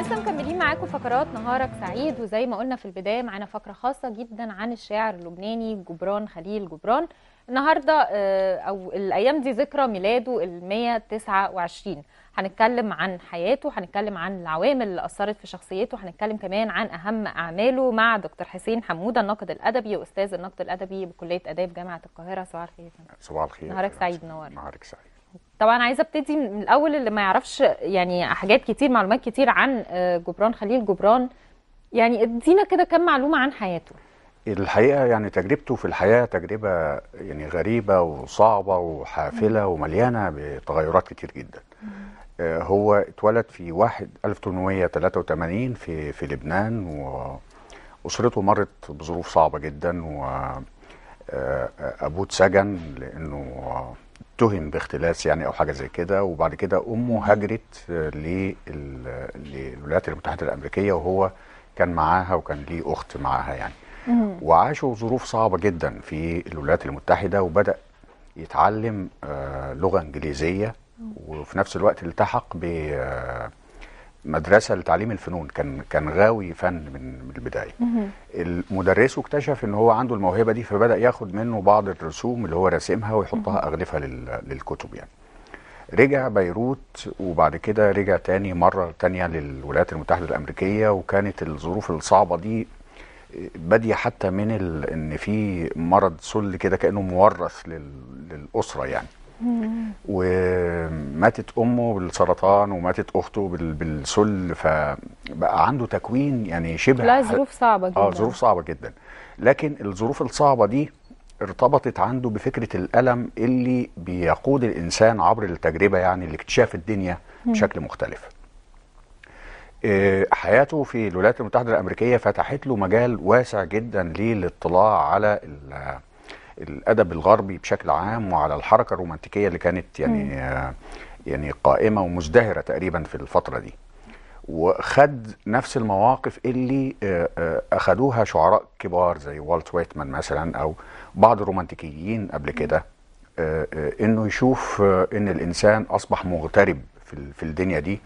لسه مكملين معاكم فقرات نهارك سعيد وزي ما قلنا في البدايه معانا فقره خاصه جدا عن الشاعر اللبناني جبران خليل جبران النهارده آه، او الايام دي ذكرى ميلاده ال 129 هنتكلم عن حياته هنتكلم عن العوامل اللي اثرت في شخصيته هنتكلم كمان عن اهم اعماله مع دكتور حسين حموده الناقد الادبي واستاذ النقد الادبي بكليه اداب جامعه القاهره صباح الخير صباح الخير نهارك سعيد نور نهارك سعيد طبعا عايزه ابتدي من الاول اللي ما يعرفش يعني حاجات كتير معلومات كتير عن آه، جبران خليل جبران يعني ادينا كده كم معلومه عن حياته الحقيقه يعني تجربته في الحياه تجربه يعني غريبه وصعبه وحافله ومليانه بتغيرات كتير جدا آه، هو اتولد في 1 1883 في في لبنان واسرته مرت بظروف صعبه جدا وابوه آه، اتسجن لانه اتهم باختلاس يعني او حاجه زي كده وبعد كده امه هاجرت آه، للولايات المتحده الامريكيه وهو كان معاها وكان ليه اخت معاها يعني وعاشوا ظروف صعبه جدا في الولايات المتحده وبدا يتعلم آه، لغه انجليزيه وفي نفس الوقت التحق ب آه، مدرسه لتعليم الفنون كان كان غاوي فن من البدايه مدرسه اكتشف ان هو عنده الموهبه دي فبدا ياخد منه بعض الرسوم اللي هو راسمها ويحطها اغلفه للكتب يعني رجع بيروت وبعد كده رجع تاني مرة تانية للولايات المتحدة الأمريكية وكانت الظروف الصعبة دي بادية حتى من ال... إن في مرض سل كده كأنه مورث لل... للأسرة يعني وماتت امه بالسرطان وماتت اخته بالسل فبقى عنده تكوين يعني شبه لا ظروف صعبه جدا اه ظروف صعبه جدا لكن الظروف الصعبه دي ارتبطت عنده بفكره الالم اللي بيقود الانسان عبر التجربه يعني لاكتشاف الدنيا بشكل مختلف آه، حياته في الولايات المتحده الامريكيه فتحت له مجال واسع جدا للاطلاع على الادب الغربي بشكل عام وعلى الحركه الرومانتيكيه اللي كانت يعني مم. آه، يعني قائمه ومزدهره تقريبا في الفتره دي وخد نفس المواقف اللي آه، آه، اخذوها شعراء كبار زي والت ويتمان مثلا او بعض الرومانتيكيين قبل كده انه يشوف ان الانسان اصبح مغترب في الدنيا دي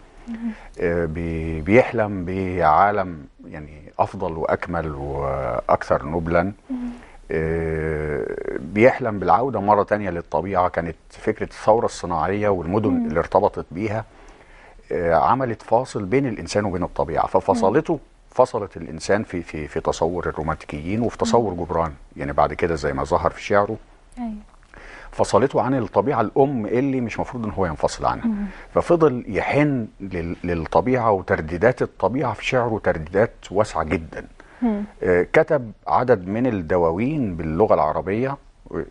بيحلم بعالم يعني افضل واكمل واكثر نبلا آه، بيحلم بالعودة مرة تانية للطبيعة كانت فكرة الثورة الصناعية والمدن مم. اللي ارتبطت بيها آه، عملت فاصل بين الإنسان وبين الطبيعة ففصلته فصلت الإنسان في, في, في تصور الرومانتيكيين وفي تصور مم. جبران يعني بعد كده زي ما ظهر في شعره أيوه. فصلته عن الطبيعة الأم اللي مش مفروض إن هو ينفصل عنها مم. ففضل يحن للطبيعة وترديدات الطبيعة في شعره ترديدات واسعة جدا آه، كتب عدد من الدواوين باللغه العربيه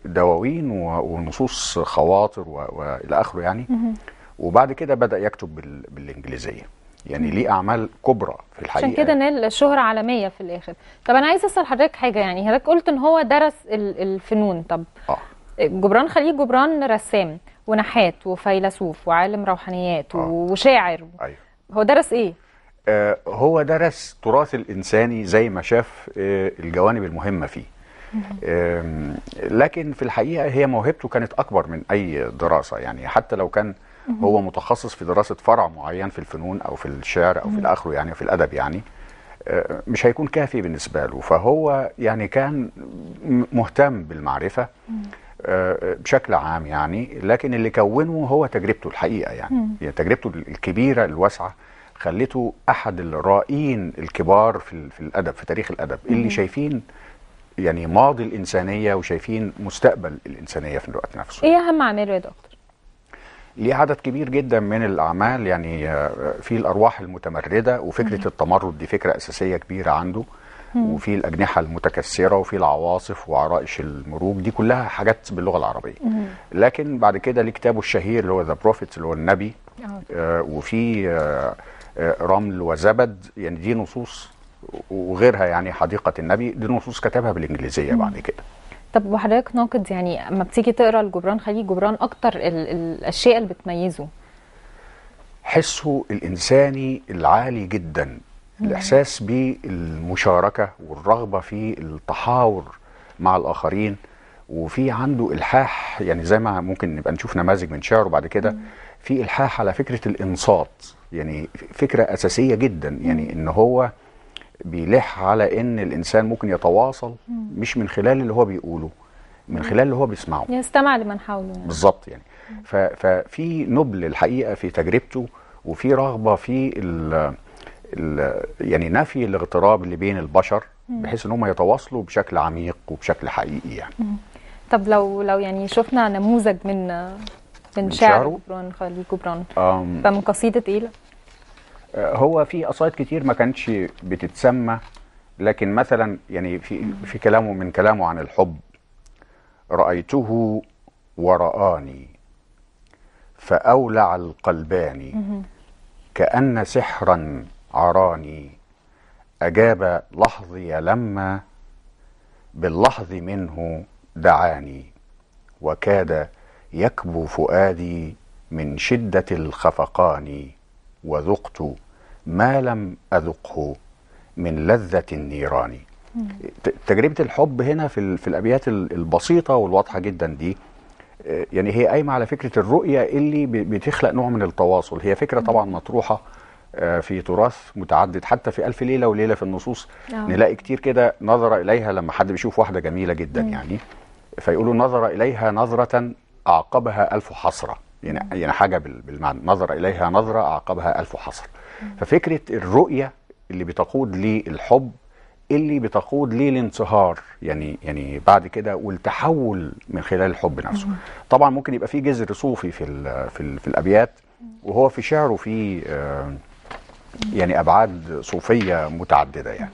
دواوين ونصوص خواطر والى اخره يعني وبعد كده بدا يكتب بالانجليزيه يعني ليه اعمال كبرى في الحقيقه عشان كده يعني. نال شهره عالميه في الاخر طب انا عايز اسال حضرتك حاجه يعني حضرتك قلت ان هو درس الفنون طب آه. جبران خليل جبران رسام ونحات وفيلسوف وعالم روحانيات آه. وشاعر أيوه. هو درس ايه آه، هو درس تراث الإنساني زي ما شاف آه، الجوانب المهمة فيه لكن في الحقيقة هي موهبته كانت أكبر من أي دراسة يعني حتى لو كان هو متخصص في دراسة فرع معين في الفنون أو في الشعر أو في الآخر يعني في الأدب يعني آه، مش هيكون كافي بالنسبة له فهو يعني كان مهتم بالمعرفة بشكل عام يعني لكن اللي كونه هو تجربته الحقيقة يعني, يعني تجربته الكبيرة الواسعة خليته احد الرائين الكبار في, في الادب في تاريخ الادب اللي شايفين يعني ماضي الانسانيه وشايفين مستقبل الانسانيه في الوقت نفسه ايه اهم اعماله يا دكتور ليه عدد كبير جدا من الاعمال يعني آه، في الارواح المتمرده وفكره التمرد دي فكره اساسيه كبيره عنده وفي الاجنحه المتكسره وفي العواصف وعرائش المروج دي كلها حاجات باللغه العربيه لكن بعد كده ليه كتابه الشهير اللي هو ذا Prophet اللي هو النبي آه وفي آه رمل وزبد يعني دي نصوص وغيرها يعني حديقه النبي دي نصوص كتبها بالانجليزيه بعد كده طب وحضرتك ناقد يعني اما بتيجي تقرا الجبران خليج جبران اكتر الاشياء اللي بتميزه حسه الانساني العالي جدا الاحساس بالمشاركه والرغبه في التحاور مع الاخرين وفي عنده الحاح يعني زي ما ممكن نبقى نشوف نماذج من شعره بعد كده في الحاح على فكره الانصات يعني فكره اساسيه جدا يعني ان هو بيلح على ان الانسان ممكن يتواصل مش من خلال اللي هو بيقوله من خلال اللي هو بيسمعه يستمع لمن حوله يعني. بالظبط يعني ففي نبل الحقيقه في تجربته وفي رغبه في الـ الـ يعني نفي الاغتراب اللي بين البشر بحيث ان هم يتواصلوا بشكل عميق وبشكل حقيقي يعني طب لو لو يعني شفنا نموذج من من, من شعر جبران خليل جبران فمن قصيده ايه آه، هو في قصايد كتير ما كانتش بتتسمى لكن مثلا يعني في في كلامه من كلامه عن الحب رايته ورآني فأولع القلبان كأن سحرا عراني أجاب لحظي لما باللحظ منه دعاني وكاد يكبو فؤادي من شده الخفقان وذقت ما لم اذقه من لذه النيران تجربه الحب هنا في, في الابيات البسيطه والواضحه جدا دي آه، يعني هي قايمه على فكره الرؤيه اللي بتخلق نوع من التواصل هي فكره طبعا مطروحه آه، في تراث متعدد حتى في ألف ليلة وليلة في النصوص أوه. نلاقي كتير كده نظر إليها لما حد بيشوف واحدة جميلة جدا مم. يعني فيقولوا نظر إليها نظرة أعقبها ألف حسرة يعني مم. يعني حاجة بالمعنى نظر إليها نظرة أعقبها ألف حسرة مم. ففكرة الرؤية اللي بتقود للحب اللي بتقود ليه الانصهار يعني يعني بعد كده والتحول من خلال الحب نفسه مم. طبعا ممكن يبقى في جذر صوفي في الـ في, الـ في الابيات وهو في شعره في آه يعني ابعاد صوفيه متعدده يعني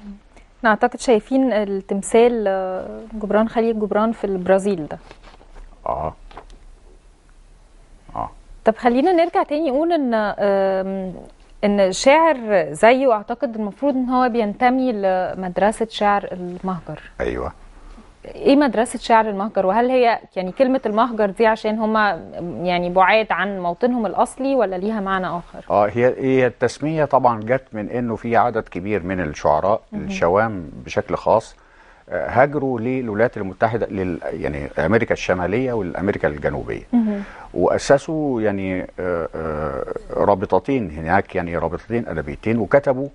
اعتقد شايفين التمثال آه، جبران خليل جبران في البرازيل ده اه اه طب خلينا نرجع تاني نقول ان ان شاعر زيه اعتقد المفروض ان هو بينتمي لمدرسه شعر المهجر ايوه ايه مدرسه شعر المهجر وهل هي يعني كلمه المهجر دي عشان هما يعني بعاد عن موطنهم الاصلي ولا ليها معنى اخر اه هي إيه، هي التسميه طبعا جت من انه في عدد كبير من الشعراء الشوام بشكل خاص آه، هاجروا للولايات المتحده لل يعني امريكا الشماليه والامريكا الجنوبيه واسسوا يعني آه، آه، رابطتين هناك يعني رابطتين ادبيتين وكتبوا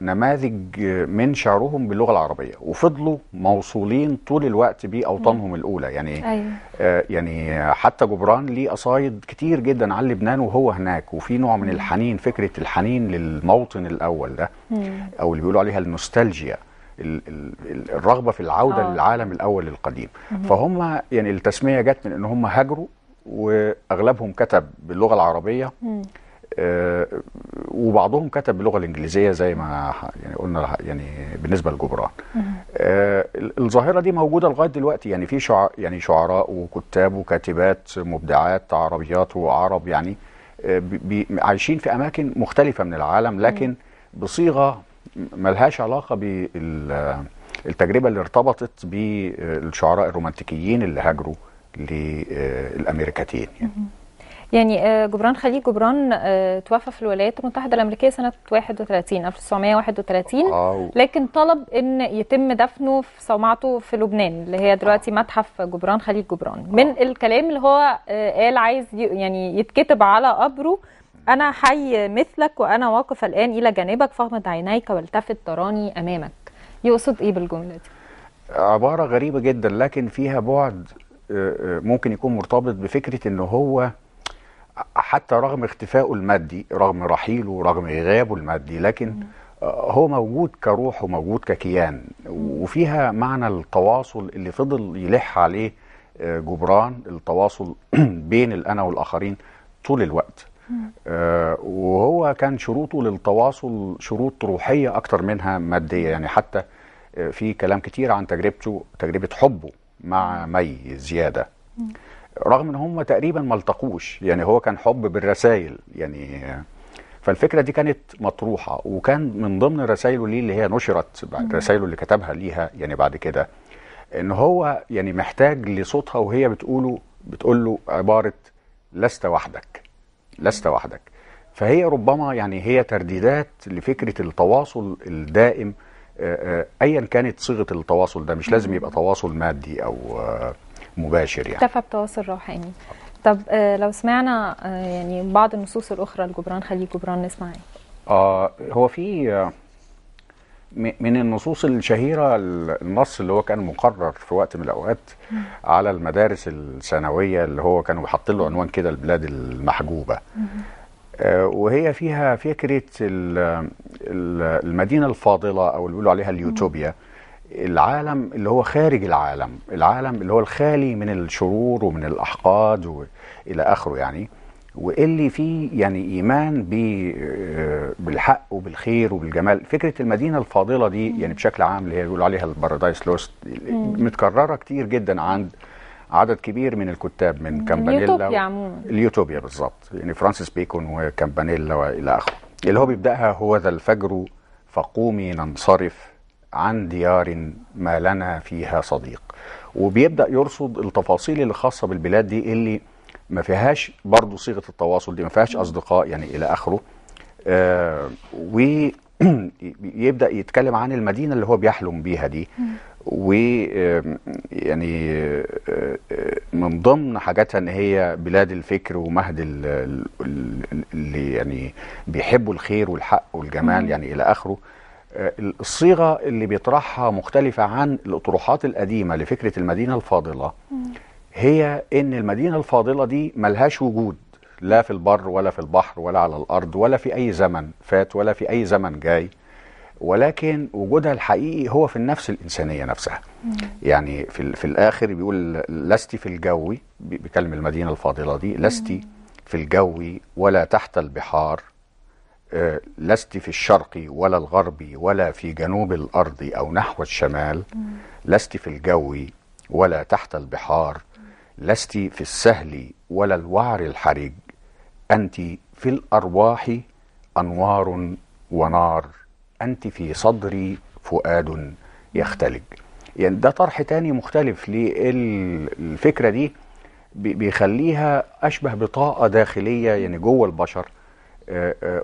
نماذج من شعرهم باللغه العربيه وفضلوا موصولين طول الوقت باوطانهم الاولى يعني أيوة. آه، يعني حتى جبران ليه قصايد كتير جدا على لبنان وهو هناك وفي نوع من الحنين فكره الحنين للموطن الاول ده او اللي بيقولوا عليها النوستالجيا الرغبه في العوده آه. للعالم الاول القديم فهم يعني التسميه جت من ان هم هاجروا واغلبهم كتب باللغه العربيه مم. آه، وبعضهم كتب باللغه الانجليزيه زي ما يعني قلنا يعني بالنسبه لجبران آه، الظاهره دي موجوده لغايه دلوقتي يعني في شعر يعني شعراء وكتاب وكاتبات مبدعات عربيات وعرب يعني آه، بي... عايشين في اماكن مختلفه من العالم لكن بصيغه ملهاش علاقه بالتجربه اللي ارتبطت بالشعراء الرومانتيكيين اللي هاجروا للامريكتين يعني. يعني آه، جبران خليل جبران آه، توفى في الولايات المتحده الامريكيه سنه 31 1931 لكن طلب ان يتم دفنه في صومعته في لبنان اللي هي دلوقتي آه. متحف جبران خليل جبران من الكلام اللي هو قال عايز يعني يتكتب على قبره انا حي مثلك وانا واقف الان الى جانبك فاغمض عينيك والتفت تراني امامك يقصد ايه بالجمله دي عباره غريبه جدا لكن فيها بعد ممكن يكون مرتبط بفكره ان هو حتى رغم اختفائه المادي رغم رحيله رغم غيابه المادي لكن آه، هو موجود كروح وموجود ككيان وفيها معنى التواصل اللي فضل يلح عليه آه، جبران التواصل بين الأنا والآخرين طول الوقت آه، وهو كان شروطه للتواصل شروط روحية أكتر منها مادية يعني حتى في كلام كتير عن تجربته تجربة حبه مع مي زيادة رغم ان هم تقريبا ما التقوش يعني هو كان حب بالرسائل يعني فالفكره دي كانت مطروحه وكان من ضمن رسائله ليه اللي هي نشرت رسائله اللي كتبها ليها يعني بعد كده ان هو يعني محتاج لصوتها وهي بتقوله بتقول له عباره لست وحدك لست وحدك فهي ربما يعني هي ترديدات لفكره التواصل الدائم آه، آه، ايا كانت صيغه التواصل ده مش لازم يبقى تواصل مادي او آه، مباشر يعني اكتفى بتواصل روحاني طب آه، لو سمعنا آه، يعني بعض النصوص الاخرى لجبران خليل جبران نسمع ايه؟ آه هو في آه، من النصوص الشهيره النص اللي هو كان مقرر في وقت من الاوقات على المدارس الثانويه اللي هو كانوا حاطين له عنوان كده البلاد المحجوبه آه وهي فيها فكره المدينه الفاضله او اللي بيقولوا عليها اليوتوبيا العالم اللي هو خارج العالم العالم اللي هو الخالي من الشرور ومن الأحقاد وإلى آخره يعني واللي فيه يعني إيمان آه، بالحق وبالخير وبالجمال فكرة المدينة الفاضلة دي يعني بشكل عام اللي هي بيقولوا عليها البارادايس لوست متكررة كتير جدا عند عدد كبير من الكتاب من كامبانيلا اليوتوبيا و... اليوتوبيا بالظبط يعني فرانسيس بيكون وكامبانيلا والى اخره اللي هو بيبداها هو ذا الفجر فقومي ننصرف عن ديار ما لنا فيها صديق وبيبدا يرصد التفاصيل اللي خاصه بالبلاد دي اللي ما فيهاش برضه صيغه التواصل دي ما فيهاش اصدقاء يعني الى اخره آه ويبدا يتكلم عن المدينه اللي هو بيحلم بيها دي و يعني آه، من ضمن حاجاتها ان هي بلاد الفكر ومهد اللي يعني بيحبوا الخير والحق والجمال يعني الى اخره آه، الصيغه اللي بيطرحها مختلفه عن الاطروحات القديمه لفكره المدينه الفاضله هي ان المدينه الفاضله دي ملهاش وجود لا في البر ولا في البحر ولا على الارض ولا في اي زمن فات ولا في اي زمن جاي ولكن وجودها الحقيقي هو في النفس الانسانيه نفسها يعني في, في الاخر بيقول لست في الجو بكلم المدينه الفاضله دي لست في الجو ولا تحت البحار آه، لست في الشرق ولا الغرب ولا في جنوب الأرض أو نحو الشمال لست في الجو ولا تحت البحار لست في السهل ولا الوعر الحرج أنت في الأرواح أنوار ونار أنت في صدري فؤاد يختلج يعني ده طرح تاني مختلف للفكرة دي بيخليها أشبه بطاقة داخلية يعني جوه البشر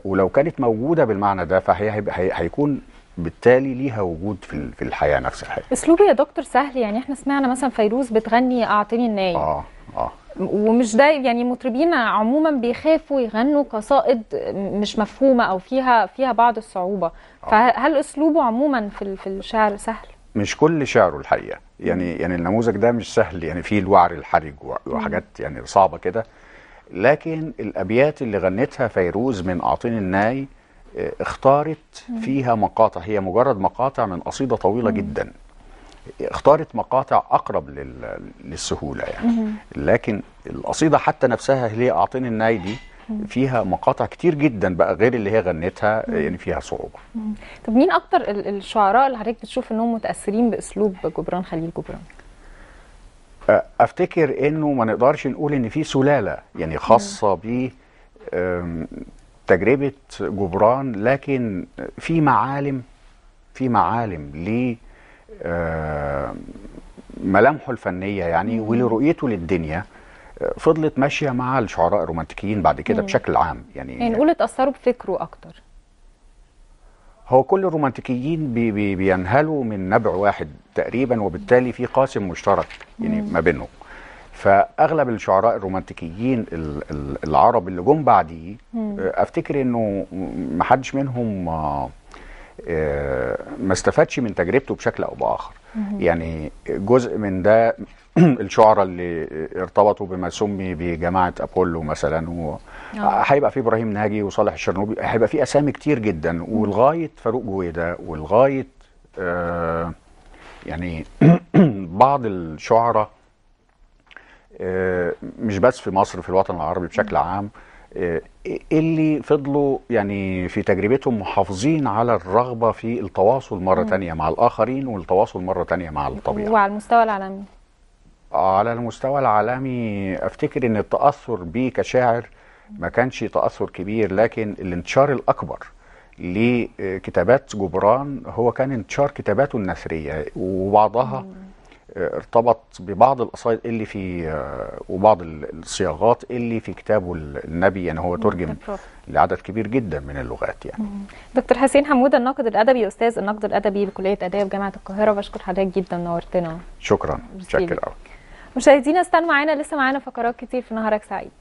ولو كانت موجوده بالمعنى ده فهي هيكون بالتالي ليها وجود في في الحياه نفسها اسلوب يا دكتور سهل يعني احنا سمعنا مثلا فيروز بتغني اعطيني الناي اه اه ومش ده يعني مطربين عموما بيخافوا يغنوا قصائد مش مفهومه او فيها فيها بعض الصعوبه آه. فهل اسلوبه عموما في في الشعر سهل مش كل شعره الحقيقه يعني يعني النموذج ده مش سهل يعني فيه الوعر الحرج وحاجات يعني صعبه كده لكن الابيات اللي غنتها فيروز من اعطيني الناي آه، اختارت فيها مقاطع هي مجرد مقاطع من قصيده طويله جدا اختارت مقاطع اقرب للسهوله يعني لكن القصيده حتى نفسها اللي هي اعطيني الناي دي فيها مقاطع كتير جدا بقى غير اللي هي غنتها آه، يعني فيها صعوبه. طب مين اكتر الشعراء اللي حضرتك بتشوف انهم متاثرين باسلوب جبران خليل جبران؟ افتكر انه ما نقدرش نقول ان في سلاله يعني خاصه ب تجربه جبران لكن في معالم في معالم ل ملامحه الفنيه يعني ولرؤيته للدنيا فضلت ماشيه مع الشعراء الرومانتيكيين بعد كده بشكل عام يعني يعني نقول اتاثروا بفكره اكتر هو كل الرومانتيكيين بي بي بينهلوا من نبع واحد تقريبا وبالتالي في قاسم مشترك يعني ما بينهم فاغلب الشعراء الرومانتيكيين العرب اللي جم بعديه آه، افتكر انه ما حدش منهم آه، ما استفادش من تجربته بشكل او باخر يعني جزء من ده الشعراء اللي ارتبطوا بما سمي بجماعه ابولو مثلا آه. هيبقى في ابراهيم ناجي وصالح الشرنوبي هيبقى في اسامي كتير جدا ولغايه فاروق جويده ولغايه آه، يعني بعض الشعراء آه، مش بس في مصر في الوطن العربي بشكل عام إيه اللي فضلوا يعني في تجربتهم محافظين على الرغبة في التواصل مرة مم. تانية مع الآخرين والتواصل مرة تانية مع الطبيعة وعلى المستوى العالمي على المستوى العالمي أفتكر أن التأثر بيه كشاعر ما كانش تأثر كبير لكن الانتشار الأكبر لكتابات جبران هو كان انتشار كتاباته النثرية وبعضها مم. ارتبط ببعض القصائد اللي في آه، وبعض الصياغات اللي في كتابه النبي يعني هو ترجم لعدد كبير جدا من اللغات يعني دكتور حسين حمود الناقد الادبي استاذ النقد الادبي بكليه اداب جامعه القاهره بشكر حضرتك جدا نورتنا شكرا شكرا قوي مشاهدينا استنوا معانا لسه معانا فقرات كتير في نهارك سعيد